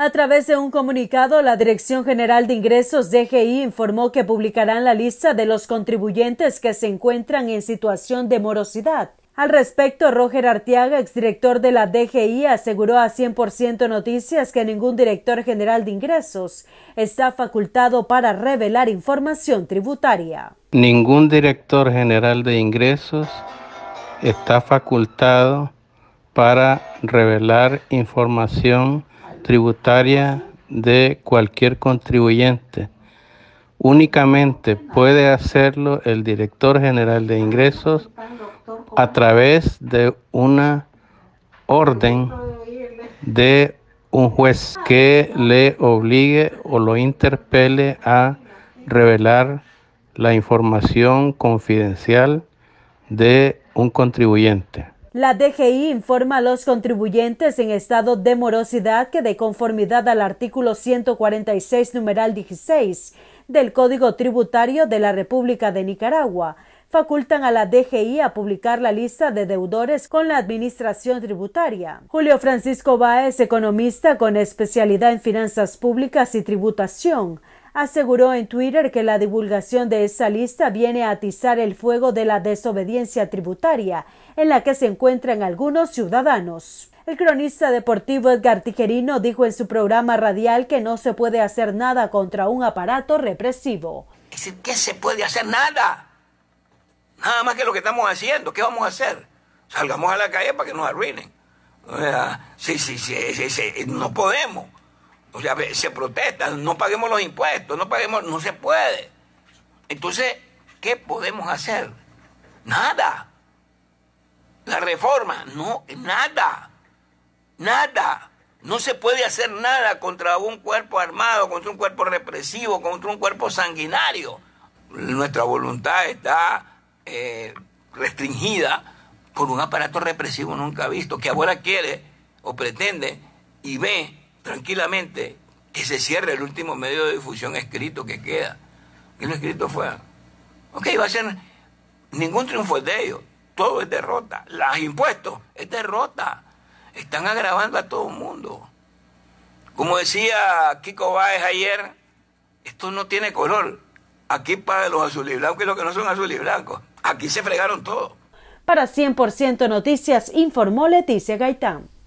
A través de un comunicado, la Dirección General de Ingresos DGI informó que publicarán la lista de los contribuyentes que se encuentran en situación de morosidad. Al respecto, Roger Artiaga, exdirector de la DGI, aseguró a 100% Noticias que ningún director general de ingresos está facultado para revelar información tributaria. Ningún director general de ingresos está facultado para revelar información tributaria tributaria de cualquier contribuyente. Únicamente puede hacerlo el director general de ingresos a través de una orden de un juez que le obligue o lo interpele a revelar la información confidencial de un contribuyente. La DGI informa a los contribuyentes en estado de morosidad que de conformidad al artículo 146 numeral 16 del Código Tributario de la República de Nicaragua, facultan a la DGI a publicar la lista de deudores con la Administración Tributaria. Julio Francisco Báez, economista con especialidad en finanzas públicas y tributación, aseguró en Twitter que la divulgación de esa lista viene a atizar el fuego de la desobediencia tributaria en la que se encuentran algunos ciudadanos. El cronista deportivo Edgar Tijerino dijo en su programa radial que no se puede hacer nada contra un aparato represivo. ¿Qué se puede hacer? Nada. Nada más que lo que estamos haciendo. ¿Qué vamos a hacer? Salgamos a la calle para que nos arruinen. sí, sí, sí no podemos. O sea, se protesta, no paguemos los impuestos, no paguemos, no se puede. Entonces, ¿qué podemos hacer? Nada. La reforma, no, nada. Nada. No se puede hacer nada contra un cuerpo armado, contra un cuerpo represivo, contra un cuerpo sanguinario. Nuestra voluntad está eh, restringida por un aparato represivo nunca visto, que ahora quiere o pretende y ve tranquilamente que se cierre el último medio de difusión escrito que queda. Y lo escrito fuera ok, va a ser, ningún triunfo es de ellos, todo es derrota, las impuestos es derrota, están agravando a todo el mundo. Como decía Kiko Báez ayer, esto no tiene color, aquí para los azul y blancos y los que no son azul y blanco aquí se fregaron todo. Para 100% Noticias informó Leticia Gaitán.